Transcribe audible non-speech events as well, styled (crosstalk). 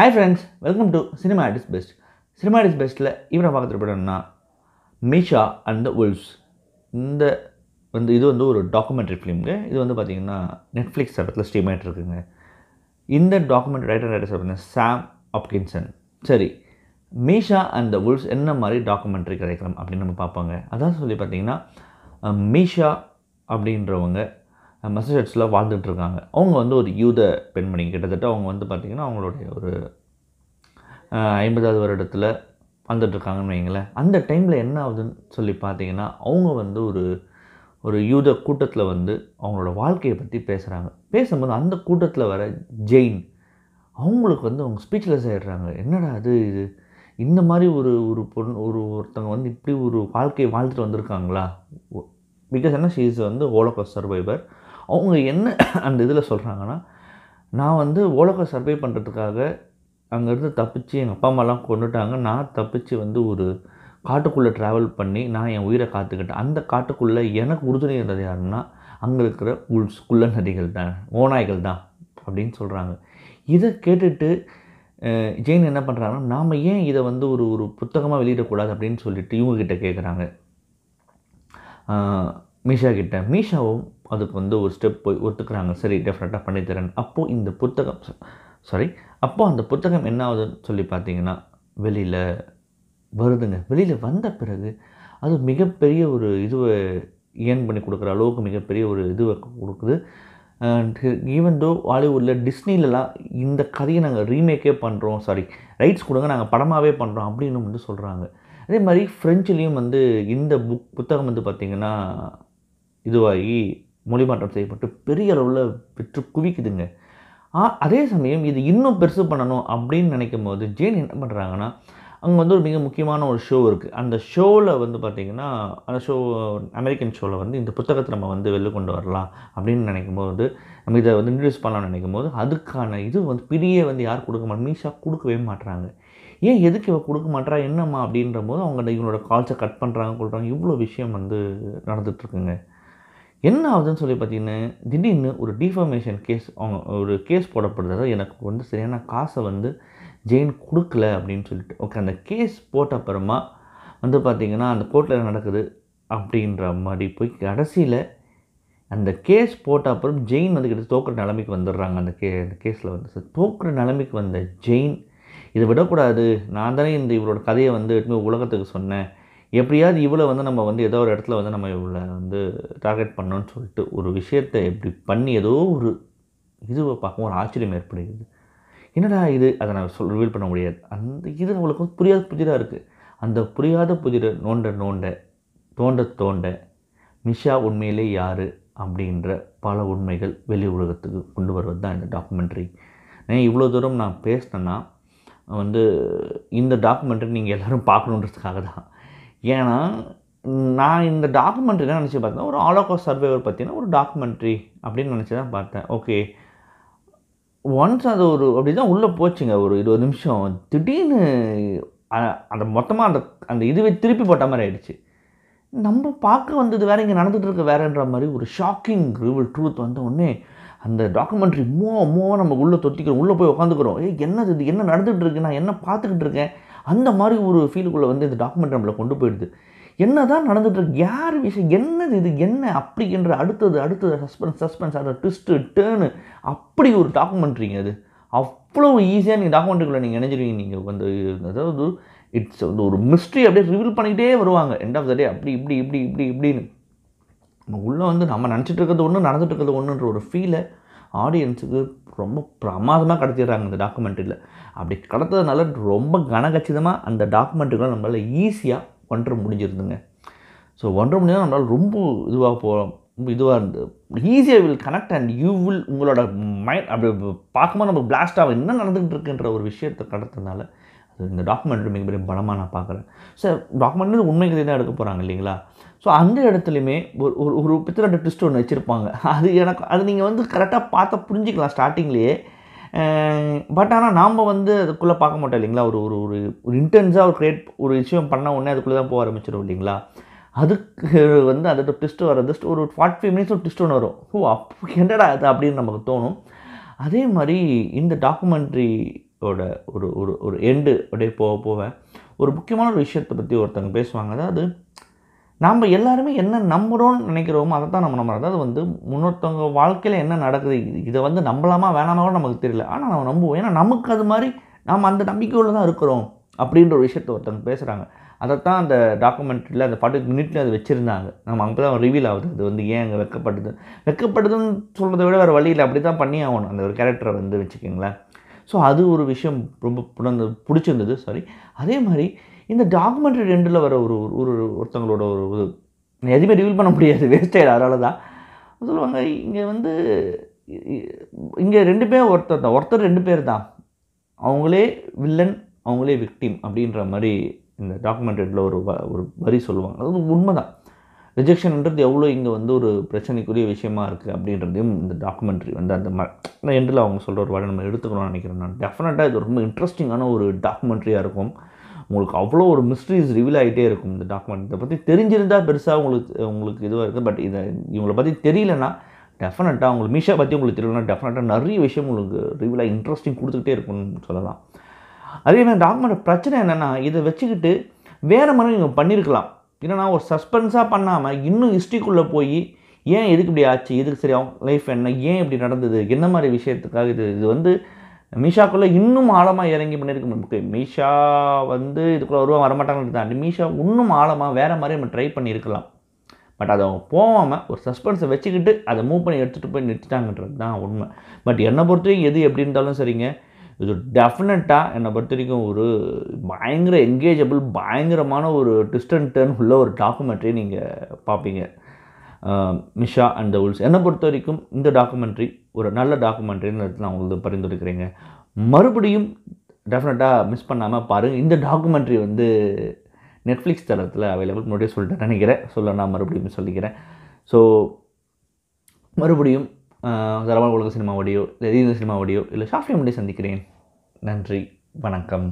hi friends welcome to cinema it is best cinema it is பெஸ்ட்டில் இவனை பார்க்குற படம்னா மிஷா அண்ட் த உல்ஸ் இந்த வந்து இது வந்து ஒரு டாக்குமெண்ட்ரி ஃபிலிம்ங்க இது வந்து பார்த்திங்கன்னா நெட்ஃப்ளிக்ஸ் தரத்தில் ஸ்ட்ரீம் ஆகிட்டு இந்த டாக்குமெண்ட் ரைட்டர் ரைட்டர் பார்த்தீங்கன்னா சாம் ஆப்கின்சன் சரி மீஷா அண்ட் த உல்ஸ் என்ன மாதிரி டாக்குமெண்ட்ரி கிடைக்கலாம் அப்படின்னு நம்ம பார்ப்பாங்க அதான் சொல்லி பார்த்திங்கன்னா மீஷா அப்படின்றவங்க மெசசட்ஸில் வாழ்ந்துட்டுருக்காங்க அவங்க வந்து ஒரு யூத பெண்மணி கிட்டத்தட்ட அவங்க வந்து பார்த்திங்கன்னா அவங்களுடைய ஒரு ஐம்பதாவது வருடத்தில் வாழ்ந்துட்டுருக்காங்கன்னு வைங்களேன் அந்த டைமில் என்ன ஆகுதுன்னு சொல்லி பார்த்தீங்கன்னா அவங்க வந்து ஒரு ஒரு யூத கூட்டத்தில் வந்து அவங்களோட வாழ்க்கையை பற்றி பேசுகிறாங்க பேசும்போது அந்த கூட்டத்தில் வர ஜெயின் அவங்களுக்கு வந்து அவங்க ஸ்பீச்லெஸ் ஆகிடுறாங்க என்னடா அது இது இந்த மாதிரி ஒரு ஒரு பொருள் ஒரு ஒருத்தவங்க வந்து இப்படி ஒரு வாழ்க்கையை வாழ்த்துட்டு வந்திருக்காங்களா பிகாஸ் என்ன ஷீஸ் வந்து ஹோலோகாஸ்ட் சர்வைவர் அவங்க என்ன (coughs) அந்த இதில் சொல்கிறாங்கன்னா நான் வந்து உலகம் சர்வே பண்ணுறதுக்காக அங்கேருந்து தப்பிச்சு எங்கள் அப்பா அம்மாலாம் கொண்டுட்டாங்க நான் தப்பிச்சு வந்து ஒரு காட்டுக்குள்ளே ட்ராவல் பண்ணி நான் என் உயிரை காத்துக்கிட்டேன் அந்த காட்டுக்குள்ளே எனக்கு உறுதுணை இருந்தது யாருன்னா அங்கே இருக்கிற உள் குள்ள நதிகள் தான் ஓநாய்கள் தான் அப்படின்னு சொல்கிறாங்க இதை கேட்டுட்டு ஜெயின் என்ன பண்ணுறாங்கன்னா நாம் ஏன் இதை வந்து ஒரு ஒரு புத்தகமாக வெளியிடக்கூடாது அப்படின்னு சொல்லிட்டு இவங்கக்கிட்ட கேட்குறாங்க மீஷா கிட்ட மீஷாவும் அதுக்கு வந்து ஒரு ஸ்டெப் போய் ஒத்துக்கிறாங்க சரி டெஃபினட்டாக பண்ணித்தரேன் அப்போது இந்த புத்தகம் சாரி அப்போது அந்த புத்தகம் என்ன ஆகுதுன்னு சொல்லி பார்த்தீங்கன்னா வெளியில் வருதுங்க வெளியில் வந்த பிறகு அது மிகப்பெரிய ஒரு இதுவை ஏன் பண்ணி கொடுக்குற அளவுக்கு மிகப்பெரிய ஒரு இதுவை கொடுக்குது ஈவன் தோ ஹாலிவுட்டில் டிஸ்னிலலாம் இந்த கதையை நாங்கள் ரீமேக்கே பண்ணுறோம் சாரி ரைட்ஸ் கொடுங்க நாங்கள் படமாகவே பண்ணுறோம் அப்படின்னு வந்து சொல்கிறாங்க அதே மாதிரி ஃப்ரெஞ்சுலேயும் வந்து இந்த புக் புத்தகம் வந்து பார்த்திங்கன்னா இதுவாகி மொழிமாற்றம் செய்யப்பட்டு பெரிய அளவில் பெற்று குவிக்குதுங்க அதே சமயம் இது இன்னும் பெருசு பண்ணணும் அப்படின்னு நினைக்கும் போது ஜேன் என்ன பண்ணுறாங்கன்னா அங்கே வந்து ஒரு மிக முக்கியமான ஒரு ஷோ இருக்குது அந்த ஷோவில் வந்து பார்த்திங்கன்னா அந்த ஷோ அமெரிக்கன் ஷோவில் வந்து இந்த புத்தகத்தை நம்ம வந்து வெளில கொண்டு வரலாம் அப்படின்னு நினைக்கும் போது நம்ம இதை வந்து இன்ட்ரடியூஸ் பண்ணலாம்னு நினைக்கும் போது அதுக்கான இது வந்து பெரிய வந்து யார் கொடுக்க மாட்டோம் மீஷா கொடுக்கவே மாட்டுறாங்க ஏன் எதுக்கு இவள் கொடுக்க மாட்டா என்னம்மா அப்படின்ற போது அவங்க இவங்களோட கால்ஸை கட் பண்ணுறாங்க கொடுக்குறாங்க இவ்வளோ விஷயம் வந்து நடந்துகிட்ருக்குங்க என்ன ஆகுதுன்னு சொல்லி பார்த்தீங்கன்னா திடீர்னு ஒரு டிஃபர்மேஷன் கேஸ் அவங்க ஒரு கேஸ் போடப்படுறது எனக்கு வந்து சரியான காசை வந்து ஜெயின் கொடுக்கல அப்படின்னு சொல்லிட்டு ஓகே அந்த கேஸ் போட்டப்புறமா வந்து பார்த்திங்கன்னா அந்த கோர்ட்டில் நடக்குது அப்படின்ற மாதிரி போய் கடைசியில் அந்த கேஸ் போட்ட அப்புறம் ஜெயின் வந்து கிட்ட தோக்குற நிலைமைக்கு வந்துடுறாங்க அந்த கே அந்த கேஸில் வந்து தோக்குற நிலைமைக்கு வந்த ஜெயின் இதை விடக்கூடாது நான் தானே இந்த இவரோட கதையை வந்து உலகத்துக்கு சொன்னேன் எப்படியாவது இவ்வளோ வந்து நம்ம வந்து ஏதோ ஒரு இடத்துல வந்து நம்ம இவ்வளோ வந்து டார்கெட் பண்ணோன்னு சொல்லிட்டு ஒரு விஷயத்தை எப்படி பண்ணி ஏதோ ஒரு இது பார்க்கும் ஒரு ஆச்சரியம் ஏற்படுகிறது என்னடா இது அதை நான் சொல் ரிவீல் பண்ண முடியாது அந்த இது அவளுக்கு வந்து புரியாத புதிராக இருக்குது அந்த புரியாத புதிர நோண்ட நோண்ட தோண்ட தோண்ட மிஷா உண்மையிலே யார் அப்படின்ற பல உண்மைகள் வெளி உலகத்துக்கு கொண்டு வருவது தான் இந்த டாக்குமெண்ட்ரி ஏன் இவ்வளோ தூரம் நான் பேசினேன்னா வந்து இந்த டாக்குமெண்ட்ரி நீங்கள் எல்லோரும் பார்க்கணுன்றதுக்காக தான் ஏன்னா நான் இந்த டாக்குமெண்ட்ரி தான் நினச்சி பார்த்தேன் ஒரு ஆலோகோ சர்வேவர் பார்த்தீங்கன்னா ஒரு டாக்குமெண்ட்ரி அப்படின்னு நினச்சி தான் பார்த்தேன் ஓகே ஒன்ஸ் அது ஒரு அப்படி தான் உள்ளே போச்சுங்க ஒரு இருபது நிமிஷம் திடீர்னு அந்த மொத்தமாக அந்த அந்த இதுவே திருப்பி போட்ட மாதிரி ஆகிடுச்சு நம்ம பார்க்க வந்தது வேறு இங்கே நடந்துகிட்ருக்க வேறுன்ற மாதிரி ஒரு ஷாக்கிங் ரிவல் ட்ரூத் வந்த உடனே அந்த டாக்குமெண்ட்ரி மூவ் மூவாக நம்ம உள்ளே தொத்திக்கிறோம் உள்ளே போய் உட்காந்துக்கிறோம் ஏ என்னது இது என்ன நடந்துகிட்டு இருக்கு நான் என்ன பார்த்துக்கிட்டு இருக்கேன் அந்த மாதிரி ஒரு ஃபீலுக்குள்ளே வந்து இந்த டாக்குமெண்ட் நம்மளை கொண்டு போயிடுது என்ன தான் நடந்துகிட்ருக்கு யார் விஷயம் என்னது இது என்ன அப்படிங்கிற அடுத்தது அடுத்தது சஸ்பென்ஸ் சஸ்பென்ஸ் அதை ட்விஸ்ட்டு டேர்னு அப்படி ஒரு டாக்குமெண்ட்ரிங்க அது அவ்வளோ ஈஸியாக நீங்கள் டாக்குமெண்ட்டுக்குள்ளே நீங்கள் நினைச்சிருவீங்க நீங்கள் வந்து அதாவது இட்ஸ் வந்து ஒரு மிஸ்ட்ரி அப்படியே ரிவீல் பண்ணிக்கிட்டே வருவாங்க எண்ட் ஆஃப் த டே அப்படி இப்படி இப்படி இப்படி இப்படின்னு நம்ம உள்ளே வந்து நம்ம நினச்சிட்டு இருக்கிறது ஒன்று நடந்துட்டு இருக்கிறது ஒன்றுன்ற ஒரு ஃபீலை ஆடியன்ஸுக்கு ரொம்ப பிரமாதமாக கடத்திடுறாங்க இந்த டாக்குமெண்ட்ரியில் அப்படி கடத்ததுனால ரொம்ப கனகச்சிதமாக அந்த டாக்குமெண்ட்டுகளை நம்மளால் ஈஸியாக ஒன்ற முடிஞ்சிருந்துங்க ஸோ ஒன்ற முடிஞ்சால் நம்மளால் ரொம்ப இதுவாக போகிறோம் இதுவாக இருந்து ஈஸியாக will connect and you will உங்களோட மைண்ட் அப்படி பார்க்கும்போது நம்ம பிளாஸ்ட் ஆகும் என்ன நடந்துகிட்டு இருக்குன்ற ஒரு விஷயத்தை கடத்தினால இந்த டாக்குமெண்ட்ரி மிகப்பெரிய பலமாக நான் பார்க்குறேன் சார் டாக்குமெண்ட்ரி உண்மைக்கு தான் எடுக்க போகிறாங்க இல்லைங்களா ஸோ அந்த இடத்துலையுமே ஒரு ஒரு ஒரு பித்திரட்ட ட்விஸ்ட் ஒன்று வச்சுருப்பாங்க அது எனக்கு அது நீங்கள் வந்து கரெக்டாக பார்த்து புரிஞ்சிக்கலாம் ஸ்டார்டிங்லேயே பட் ஆனால் நாம் வந்து அதுக்குள்ளே பார்க்க மாட்டோம் இல்லைங்களா ஒரு ஒரு ஒரு ஒரு இன்டென்ஸாக ஒரு க்ரியேட் ஒரு விஷயம் பண்ண உடனே அதுக்குள்ளே தான் போக ஆரம்பிச்சிடும் இல்லைங்களா அதுக்கு வந்து அதோட ட்விஸ்ட் வர்றது ஒரு ஃபார்ட்டி ஃபைவ் மினிட்ஸ் ஒரு டிஸ்ட் ஒன்று வரும் ஓ அப்போ என்னடா அது அப்படின்னு நமக்கு தோணும் அதே மாதிரி இந்த டாக்குமெண்ட்ரி ஓட ஒரு ஒரு ஒரு எண்டு அப்படியே போக போக ஒரு முக்கியமான ஒரு விஷயத்தை பற்றி ஒருத்தவங்க பேசுவாங்க அதாவது நாம் எல்லாருமே என்ன நம்புகிறோம்னு நினைக்கிறோமோ அதை தான் நம்ம நம்ம அதாவது வந்து முன்னொருத்தவங்க வாழ்க்கையில் என்ன நடக்குது இதை வந்து நம்பலாமா வேணாமா நமக்கு தெரியல ஆனால் நம்ம நம்புவோம் ஏன்னா நமக்கு அது மாதிரி நாம் அந்த நம்பிக்கையோடு தான் இருக்கிறோம் அப்படின்ற ஒரு விஷயத்த ஒருத்தவங்க பேசுகிறாங்க அதைத்தான் அந்த டாக்குமெண்ட்ரியில் அந்த ஃபார்ட்டி மினிட்லேயே அது வச்சுருந்தாங்க நம்ம அங்கே தான் ரிவீல் ஆகுது அது வந்து ஏன் அங்கே வெக்கப்படுது வெக்கப்படுதுன்னு சொல்கிறத விட வேறு வழியில் அப்படி தான் பண்ணி ஆகணும் அந்த ஒரு கேரக்டரை வந்து வச்சுக்கோங்களேன் ஸோ அது ஒரு விஷயம் ரொம்ப புணர்ந்து பிடிச்சிருந்தது சாரி அதே மாதிரி இந்த டாக்குமெண்ட்ரி ரெண்டில் வர ஒரு ஒரு ஒருத்தங்களோட ஒரு இது எதுவுமே ரிவீல் பண்ண முடியாது வேஸ்ட் ஆகிடும் அதனால தான் சொல்லுவாங்க இங்கே வந்து இங்கே ரெண்டு பேர் ஒருத்தர் தான் ஒருத்தர் ரெண்டு பேர் தான் அவங்களே வில்லன் அவங்களே விக்டிம் அப்படின்ற மாதிரி இந்த டாக்குமெண்டடில் ஒரு ஒரு வரி சொல்லுவாங்க அது உண்மை தான் ரிஜெக்ஷன்ன்றது எவ்வளோ இங்கே வந்து ஒரு பிரச்சனைக்குரிய விஷயமா இருக்குது அப்படின்றதையும் இந்த டாக்குமெண்ட்ரி வந்து அந்த நான் எண்டில் அவங்க சொல்கிற ஒரு வாழை நம்ம எடுத்துக்கணும்னு நினைக்கிறேன் நான் டெஃபினட்டாக இது ரொம்ப இன்ட்ரெஸ்டிங்கான ஒரு டாக்குமெண்ட்ரியாக இருக்கும் உங்களுக்கு அவ்வளோ ஒரு மிஸ்ட்ரிஸ் ரிவீல் ஆகிட்டே இருக்கும் இந்த டாக்குமெண்ட் இதை பற்றி தெரிஞ்சிருந்தால் பெருசாக உங்களுக்கு உங்களுக்கு இதுவாக இருக்குது பட் இதை இவங்களை பற்றி தெரியலனா டெஃபினட்டாக உங்களுக்கு மீஷா பற்றி உங்களுக்கு தெரியலனா டெஃபினட்டாக நிறைய விஷயம் உங்களுக்கு ரிவீலாக இன்ட்ரெஸ்டிங் கொடுத்துக்கிட்டே இருக்கும்னு சொல்லலாம் அதே மாதிரி டாக்குமெண்ட் பிரச்சனை என்னென்னா இதை வச்சுக்கிட்டு வேறு மாதிரி நீங்கள் பண்ணியிருக்கலாம் இல்லைனா ஒரு சஸ்பென்ஸாக பண்ணாமல் இன்னும் ஹிஸ்ட்ரிக்குள்ளே போய் ஏன் எதுக்கு இப்படி ஆச்சு எதுக்கு சரி அவங்க லைஃப் என்ன ஏன் இப்படி நடந்தது என்ன மாதிரி விஷயத்துக்காக இது இது வந்து மீஷாக்குள்ளே இன்னும் ஆழமாக இறங்கி பண்ணியிருக்க முடியும் மீஷா வந்து இதுக்குள்ளே வருவா வரமாட்டாங்கன்னு தான் மீஷா இன்னும் ஆழமாக வேறு மாதிரி நம்ம ட்ரை பண்ணியிருக்கலாம் பட் அதை அவங்க போகாமல் ஒரு சஸ்பென்ஸை வச்சுக்கிட்டு அதை மூவ் பண்ணி எடுத்துகிட்டு போய் நிறுத்திட்டாங்கன்றது தான் உண்மை பட் என்னை பொறுத்தவரைக்கும் எது எப்படி இருந்தாலும் சரிங்க இது டெஃபினட்டாக என்னை பொறுத்த வரைக்கும் ஒரு பயங்கர என்கேஜபிள் பயங்கரமான ஒரு ட்விஸ்ட் உள்ள ஒரு டாக்குமெண்ட்ரி நீங்கள் பார்ப்பீங்க மிஷா அண்ட் த உல்ஸ் என்னை பொறுத்த வரைக்கும் இந்த டாக்குமெண்ட்ரி ஒரு நல்ல டாக்குமெண்ட்ரின்னு நான் உங்களுக்கு பரிந்துரைக்கிறேங்க மறுபடியும் டெஃபினட்டாக மிஸ் பண்ணாமல் பாருங்கள் இந்த டாக்குமெண்ட்ரி வந்து நெட்ஃப்ளிக்ஸ் தளத்தில் அவைலபிள் முன்னாடியே சொல்லிட்டேன் நினைக்கிறேன் சொல்ல நான் மறுபடியும் சொல்லிக்கிறேன் ஸோ மறுபடியும் தரமான உலக சினிமாவோடையோ இல்லை ரீதின சினிமாவோடையோ இல்லை ஷாஃப்டி முன்னாடி சந்திக்கிறேன் நன்றி வணக்கம்